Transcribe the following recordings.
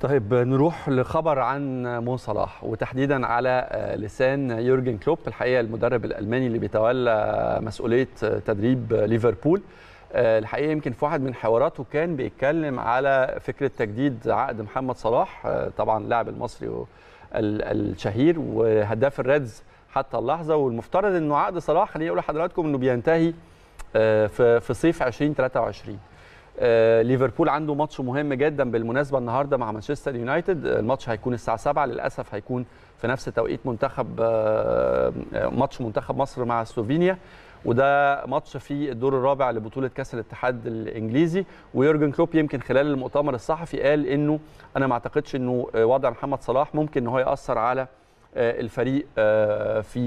طيب نروح لخبر عن مو صلاح وتحديدا على آه، لسان يورجن كلوب الحقيقه المدرب الالماني اللي بيتولى آه، مسؤوليه آه، تدريب ليفربول الحقيقه يمكن في واحد من حواراته كان بيتكلم على فكره تجديد عقد محمد صلاح طبعا اللاعب المصري الشهير وهداف الريدز حتى اللحظه والمفترض انه عقد صلاح خليني اقول لحضراتكم انه بينتهي في صيف 2023 آه، ليفربول عنده ماتش مهم جدا بالمناسبه النهارده مع مانشستر يونايتد آه، الماتش هيكون الساعه 7 للاسف هيكون في نفس توقيت منتخب آه، ماتش منتخب مصر مع سلوفينيا وده ماتش في الدور الرابع لبطوله كاس الاتحاد الانجليزي ويورجن كلوب يمكن خلال المؤتمر الصحفي قال انه انا ما اعتقدش انه وضع محمد صلاح ممكن ان هو ياثر على الفريق في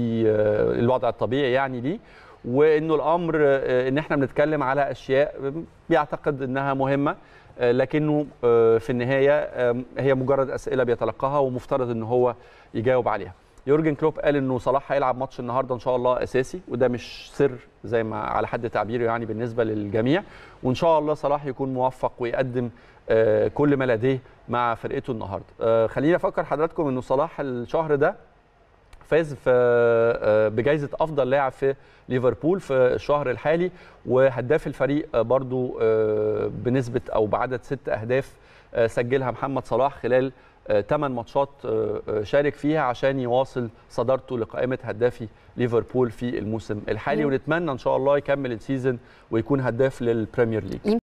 الوضع الطبيعي يعني ليه وانه الامر آه، ان احنا بنتكلم على اشياء بيعتقد انها مهمه آه، لكنه آه، في النهايه هي مجرد اسئله بيتلقاها ومفترض ان هو يجاوب عليها يورجن كلوب قال انه صلاح هيلعب ماتش النهارده ان شاء الله اساسي وده مش سر زي ما على حد تعبيره يعني بالنسبه للجميع وان شاء الله صلاح يكون موفق ويقدم كل ما لديه مع فرقته النهارده خليني افكر حضراتكم انه صلاح الشهر ده فاز في آه، بجائزه افضل لاعب في ليفربول في الشهر الحالي وهداف الفريق برضو آه، بنسبه او بعدد ست اهداف آه، سجلها محمد صلاح خلال 8 ماتشات شارك فيها عشان يواصل صدارته لقائمه هدافي ليفربول في الموسم الحالي ونتمنى ان شاء الله يكمل السيزون ويكون هداف للبريمير ليج